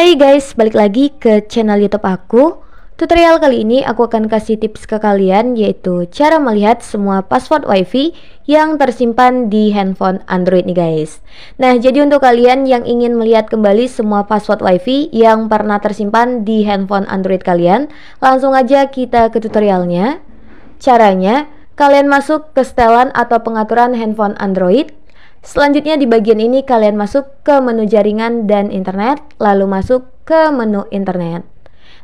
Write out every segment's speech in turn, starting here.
Hai guys, balik lagi ke channel YouTube aku. Tutorial kali ini aku akan kasih tips ke kalian yaitu cara melihat semua password WiFi yang tersimpan di handphone Android nih guys. Nah, jadi untuk kalian yang ingin melihat kembali semua password WiFi yang pernah tersimpan di handphone Android kalian, langsung aja kita ke tutorialnya. Caranya, kalian masuk ke setelan atau pengaturan handphone Android Selanjutnya di bagian ini kalian masuk ke menu jaringan dan internet, lalu masuk ke menu internet.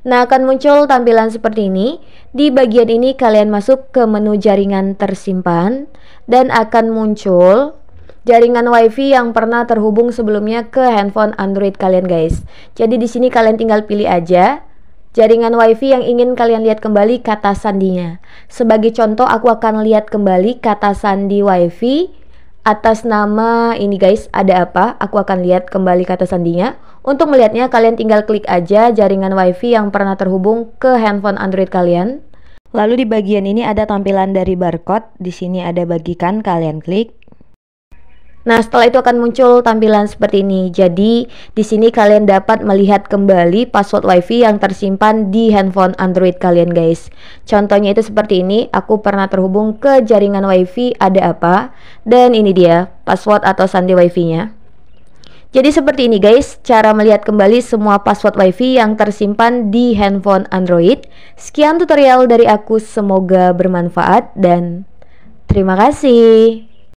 Nah, akan muncul tampilan seperti ini. Di bagian ini kalian masuk ke menu jaringan tersimpan dan akan muncul jaringan WiFi yang pernah terhubung sebelumnya ke handphone Android kalian, guys. Jadi di sini kalian tinggal pilih aja jaringan WiFi yang ingin kalian lihat kembali kata sandinya. Sebagai contoh, aku akan lihat kembali kata sandi WiFi atas nama ini guys, ada apa? Aku akan lihat kembali kata sandinya. Untuk melihatnya, kalian tinggal klik aja jaringan wifi yang pernah terhubung ke handphone Android kalian. Lalu di bagian ini ada tampilan dari barcode. Di sini ada bagikan, kalian klik. Nah, setelah itu akan muncul tampilan seperti ini. Jadi, di sini kalian dapat melihat kembali password WiFi yang tersimpan di handphone Android kalian, guys. Contohnya itu seperti ini, aku pernah terhubung ke jaringan WiFi ada apa? Dan ini dia password atau sandi WiFi-nya. Jadi seperti ini guys, cara melihat kembali semua password WiFi yang tersimpan di handphone Android. Sekian tutorial dari aku, semoga bermanfaat dan terima kasih.